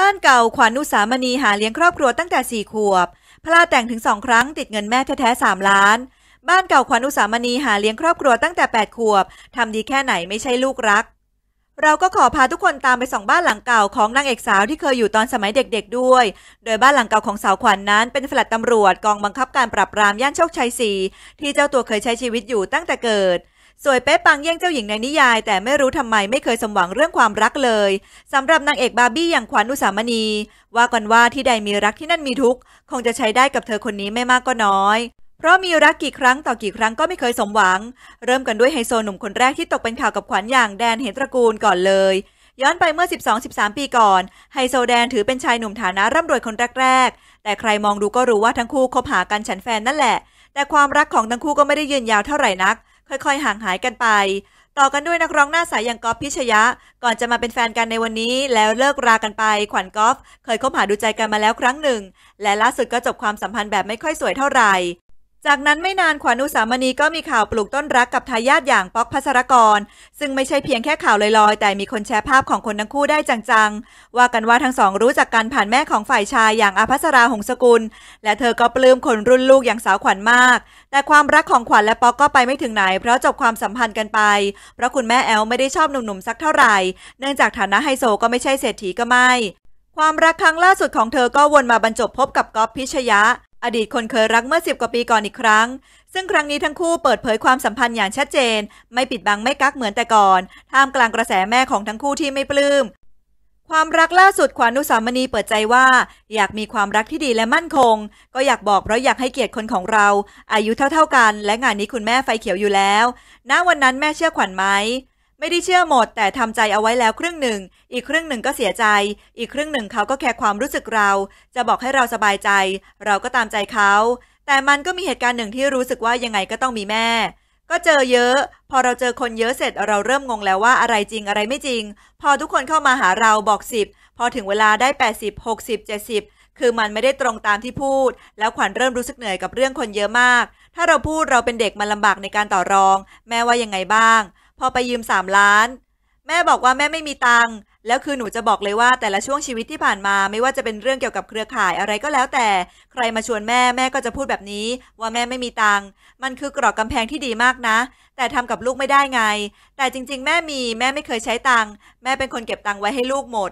บ้านเก่าขวัญอุสามณีหาเลี้ยงครอบครัวตั้งแต่สี่ขวบพลาแต่งถึงสองครั้งติดเงินแม่แท้ๆสามล้าน บ้านเก่าขวัญอุสามณีหาเลี้ยงครอบครัวตั้งแต่แปดขวบ ทำดีแค่ไหนไม่ใช่ลูกรัก เราก็ขอพาทุกคนตามไปส่องบ้านหลังเก่าของนางเอกสาวที่เคยอยู่ตอนสมัยเด็กๆด้วย โดยบ้านหลังเก่าของสาวขวัญนนั้นเป็นแฟลตตำรวจกองบังคับการปราบปรามย่านโชคชัยสี่ที่เจ้าตัวเคยใช้ชีวิตอยู่ตั้งแต่เกิดสวยเป๊ะปังเยี่ยงเจ้าหญิง ในนิยาย แต่ไม่รู้ทำไมไม่เคยสมหวังเรื่องความรักเลยสำหรับนางเอกบาร์บี้อย่างขวัญอุสามณี ว่ากันว่าที่ใดมีรักที่นั่นมีทุกข์คงจะใช้ได้กับเธอคนนี้ไม่มากก็น้อย เพราะมีรักกี่ครั้งต่อกี่ครั้งก็ไม่เคยสมหวัง เริ่มกันด้วยไฮโซหนุ่มคนแรกที่ตกเป็นข่าวกับขวัญอย่างแดนเหตระกูลก่อนเลย ย้อนไปเมื่อ 12-13 ปีก่อนไฮโซแดนถือเป็นชายหนุ่มฐานะร่ำรวยคนแรกๆแต่ใครมองดูก็รู้ว่าทั้งคู่คบหากันฉันแฟนนั่นแหละ แต่ความรักของทั้งคู่ก็ไม่ได้ยืนยาวเท่าไหร่นักค่อย ๆ ห่างหายกันไป ต่อกันด้วยนักร้องหน้าสายอย่างกอฟพิชยะ ก่อนจะมาเป็นแฟนกันในวันนี้แล้วเลิกรากันไปขวัญกอฟเคยคบหาดูใจกันมาแล้วครั้งหนึ่ง และล่าสุดก็จบความสัมพันธ์แบบไม่ค่อยสวยเท่าไหร่จากนั้นไม่นาน ขวัญอุสามณีก็มีข่าวปลูกต้นรักกับทายาทอย่างป๊อกพัสรกร ซึ่งไม่ใช่เพียงแค่ข่าวลอย ๆ แต่มีคนแชร์ภาพของคนทั้งคู่ได้จัง ๆ ว่ากันว่าทั้งสองรู้จักกันผ่านแม่ของฝ่ายชายอย่างอาภัสราหงสกุล และเธอก็ปลื้มคนรุ่นลูกอย่างสาวขวัญมาก แต่ความรักของขวัญและป๊อกก็ไปไม่ถึงไหนเพราะจบความสัมพันธ์กันไป เพราะคุณแม่แอลไม่ได้ชอบหนุ่มๆสักเท่าไหร่ เนื่องจากฐานะไฮโซก็ไม่ใช่เศรษฐีก็ไม่ ความรักครั้งล่าสุดของเธอก็วนมาบรรจบพบกับก๊อฟพิชยะอดีตคนเคยรักเมื่อสิบกว่าปีก่อนอีกครั้ง ซึ่งครั้งนี้ทั้งคู่เปิดเผยความสัมพันธ์อย่างชัดเจน ไม่ปิดบังไม่กักเหมือนแต่ก่อนท่ามกลางกระแสแม่ของทั้งคู่ที่ไม่ปลื้มความรักล่าสุดขวานุสามณีเปิดใจว่า อยากมีความรักที่ดีและมั่นคง ก็อยากบอกเพราะอยากให้เกียรติคนของเรา อายุเท่าๆกัน และงานนี้คุณแม่ไฟเขียวอยู่แล้วณวันนั้นแม่เชื่อขวัญไหมไม่ได้เชื่อหมด แต่ทำใจเอาไว้แล้วครึ่งหนึ่ง อีกครึ่งหนึ่งก็เสียใจ อีกครึ่งหนึ่งเขาก็แคร์ความรู้สึกเรา จะบอกให้เราสบายใจ เราก็ตามใจเขา แต่มันก็มีเหตุการณ์หนึ่งที่รู้สึกว่ายังไงก็ต้องมีแม่ ก็เจอเยอะ พอเราเจอคนเยอะเสร็จเราเริ่มงงแล้วว่าอะไรจริงอะไรไม่จริง พอทุกคนเข้ามาหาเราบอกสิบพอถึงเวลาได้ 80 60 70 คือมันไม่ได้ตรงตามที่พูด แล้วขวัญเริ่มรู้สึกเหนื่อยกับเรื่องคนเยอะมาก ถ้าเราพูดเราเป็นเด็กมันลำบากในการต่อรอง แม่ว่ายังไงบ้างพอไปยืมสามล้าน แม่บอกว่าแม่ไม่มีตังค์แล้วคือหนูจะบอกเลยว่าแต่ละช่วงชีวิตที่ผ่านมาไม่ว่าจะเป็นเรื่องเกี่ยวกับเครือข่ายอะไรก็แล้วแต่ ใครมาชวนแม่แม่ก็จะพูดแบบนี้ว่าแม่ไม่มีตังค์มันคือกรอบกำแพงที่ดีมากนะ แต่ทำกับลูกไม่ได้ไง แต่จริง ๆ แม่มีแม่ไม่เคยใช้ตังค์แม่เป็นคนเก็บตังค์ไว้ให้ลูกหมด